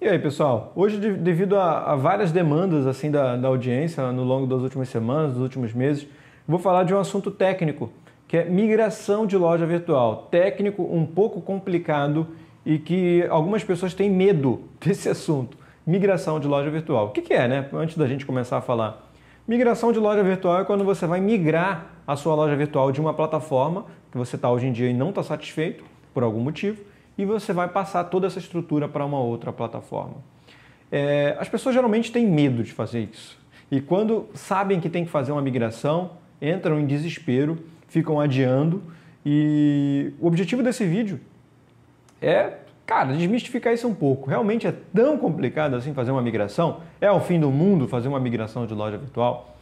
E aí, pessoal? Hoje, devido a, a várias demandas assim da, da, audiência no longo das últimas semanas, dos últimos meses, vou falar de um assunto técnico, que é migração de loja virtual. Técnico um pouco complicado e que algumas pessoas têm medo desse assunto. Migração de loja virtual. O que, que é, né? Antes da gente começar a falar. Migração de loja virtual é quando você vai migrar a sua loja virtual de uma plataforma que você está hoje em dia e não está satisfeito por algum motivo e você vai passar toda essa estrutura para uma outra plataforma. É, as pessoas geralmente têm medo de fazer isso. E quando sabem que tem que fazer uma migração, entram em desespero, ficam adiando. E o objetivo desse vídeo é, cara, desmistificar isso um pouco. Realmente é tão complicado assim fazer uma migração? É o fim do mundo fazer uma migração de loja virtual?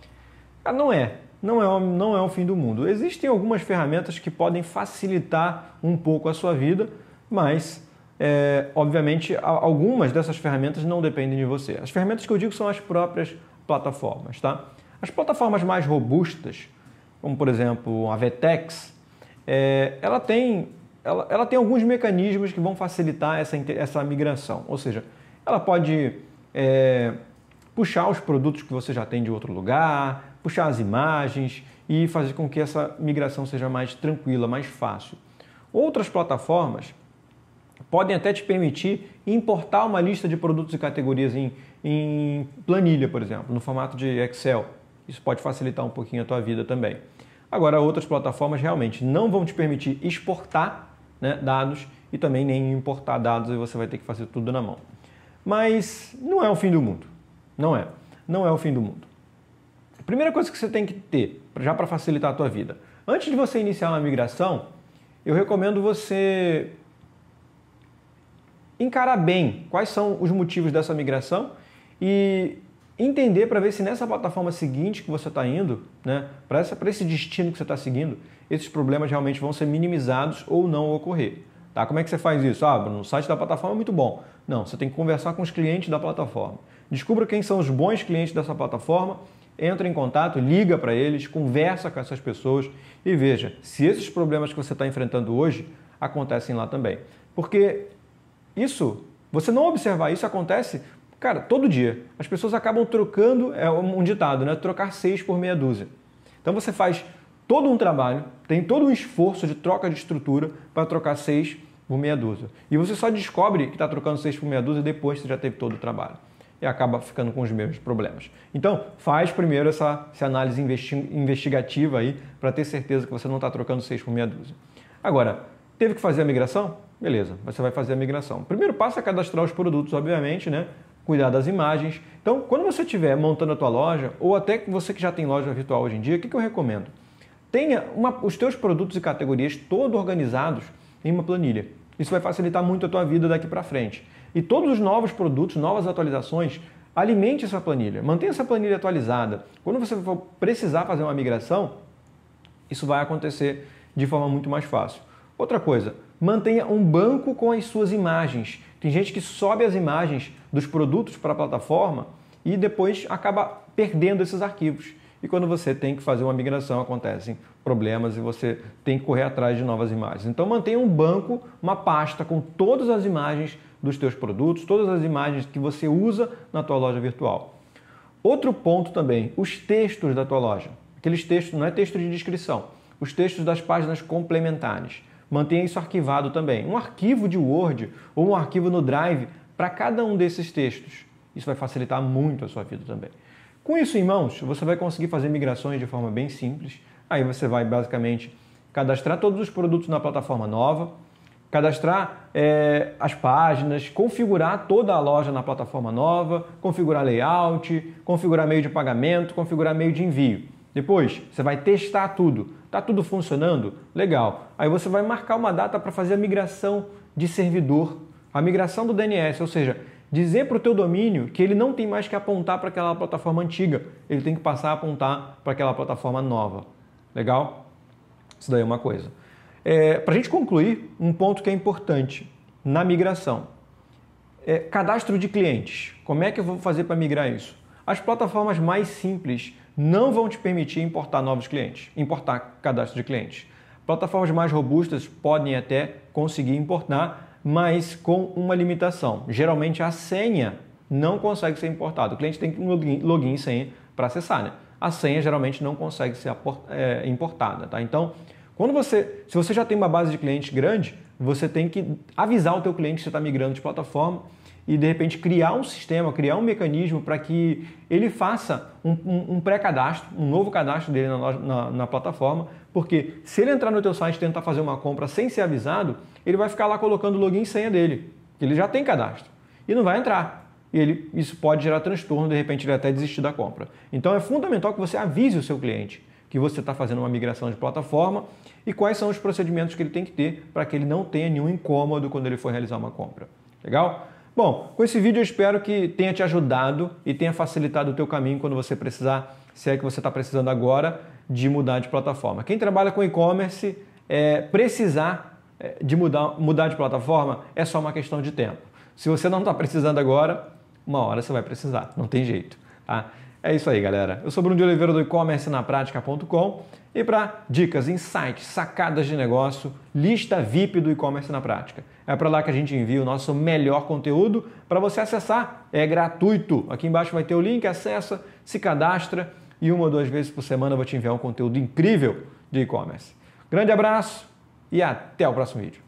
Cara, ah, não é. Não é, não é o fim do mundo. Existem algumas ferramentas que podem facilitar um pouco a sua vida, mas é, obviamente algumas dessas ferramentas não dependem de você. As ferramentas que eu digo são as próprias plataformas, tá? As plataformas mais robustas, como por exemplo a Vetex, é, ela, tem, ela, ela tem alguns mecanismos que vão facilitar essa, essa migração. Ou seja, ela pode é, puxar os produtos que você já tem de outro lugar, puxar as imagens e fazer com que essa migração seja mais tranquila, mais fácil. Outras plataformas podem até te permitir importar uma lista de produtos e categorias em, em planilha, por exemplo, no formato de Excel. Isso pode facilitar um pouquinho a tua vida também. Agora, outras plataformas realmente não vão te permitir exportar né, dados e também nem importar dados e você vai ter que fazer tudo na mão. Mas não é o fim do mundo. Não é. Não é o fim do mundo. A primeira coisa que você tem que ter, já para facilitar a tua vida, antes de você iniciar uma migração, eu recomendo você encarar bem quais são os motivos dessa migração e entender para ver se nessa plataforma seguinte que você está indo, né, para esse destino que você está seguindo, esses problemas realmente vão ser minimizados ou não ocorrer. Tá? Como é que você faz isso? Ah, no site da plataforma é muito bom. Não, você tem que conversar com os clientes da plataforma. Descubra quem são os bons clientes dessa plataforma, entra em contato, liga para eles, conversa com essas pessoas e veja se esses problemas que você está enfrentando hoje acontecem lá também. Porque isso, você não observar isso acontece, cara, todo dia. As pessoas acabam trocando, é um ditado, né? Trocar seis por meia dúzia. Então você faz todo um trabalho, tem todo um esforço de troca de estrutura para trocar seis por meia dúzia. E você só descobre que está trocando seis por meia dúzia depois que você já teve todo o trabalho. E acaba ficando com os mesmos problemas. Então, faz primeiro essa, essa análise investigativa aí para ter certeza que você não está trocando seis por meia dúzia. Agora, Teve que fazer a migração? Beleza, você vai fazer a migração. primeiro passo é cadastrar os produtos, obviamente, né? cuidar das imagens. Então, quando você estiver montando a tua loja, ou até você que já tem loja virtual hoje em dia, o que, que eu recomendo? Tenha uma, os teus produtos e categorias todos organizados em uma planilha. Isso vai facilitar muito a tua vida daqui para frente. E todos os novos produtos, novas atualizações, alimente essa planilha, mantenha essa planilha atualizada. Quando você for precisar fazer uma migração, isso vai acontecer de forma muito mais fácil. Outra coisa, mantenha um banco com as suas imagens. Tem gente que sobe as imagens dos produtos para a plataforma e depois acaba perdendo esses arquivos. E quando você tem que fazer uma migração, acontecem problemas e você tem que correr atrás de novas imagens. Então mantenha um banco, uma pasta com todas as imagens dos teus produtos, todas as imagens que você usa na tua loja virtual. Outro ponto também, os textos da tua loja. Aqueles textos, não é texto de descrição, os textos das páginas complementares. Mantenha isso arquivado também. Um arquivo de Word ou um arquivo no Drive para cada um desses textos. Isso vai facilitar muito a sua vida também. Com isso em mãos, você vai conseguir fazer migrações de forma bem simples. Aí você vai basicamente cadastrar todos os produtos na plataforma nova, cadastrar é, as páginas, configurar toda a loja na plataforma nova, configurar layout, configurar meio de pagamento, configurar meio de envio. Depois, você vai testar tudo. Está tudo funcionando? Legal. Aí você vai marcar uma data para fazer a migração de servidor, a migração do DNS, ou seja, dizer para o teu domínio que ele não tem mais que apontar para aquela plataforma antiga, ele tem que passar a apontar para aquela plataforma nova. Legal? Isso daí é uma coisa. É, para a gente concluir, um ponto que é importante na migração. É, cadastro de clientes. Como é que eu vou fazer para migrar isso? As plataformas mais simples não vão te permitir importar novos clientes, importar cadastro de clientes. Plataformas mais robustas podem até conseguir importar, mas com uma limitação. Geralmente a senha não consegue ser importada. O cliente tem um login e senha para acessar. Né? A senha geralmente não consegue ser é, importada. Tá? Então, quando você, se você já tem uma base de clientes grande, você tem que avisar o teu cliente que você está migrando de plataforma e de repente criar um sistema, criar um mecanismo para que ele faça um, um, um pré-cadastro, um novo cadastro dele na, na, na, plataforma, porque se ele entrar no teu site e tentar fazer uma compra sem ser avisado, ele vai ficar lá colocando o login e senha dele, que ele já tem cadastro, e não vai entrar. E ele, isso pode gerar transtorno, de repente ele até desistir da compra. Então é fundamental que você avise o seu cliente que você está fazendo uma migração de plataforma e quais são os procedimentos que ele tem que ter para que ele não tenha nenhum incômodo quando ele for realizar uma compra. Legal? Bom, com esse vídeo eu espero que tenha te ajudado e tenha facilitado o teu caminho quando você precisar, se é que você está precisando agora, de mudar de plataforma. Quem trabalha com e-commerce, é, precisar é, de mudar, mudar de plataforma é só uma questão de tempo. Se você não está precisando agora, uma hora você vai precisar, não tem jeito. Tá? É isso aí, galera. Eu sou Bruno de Oliveira do e-commerce na prática.com e para dicas, insights, sacadas de negócio, lista VIP do e-commerce na prática. É para lá que a gente envia o nosso melhor conteúdo para você acessar. É gratuito. Aqui embaixo vai ter o link, acessa, se cadastra e uma ou duas vezes por semana eu vou te enviar um conteúdo incrível de e-commerce. Grande abraço e até o próximo vídeo.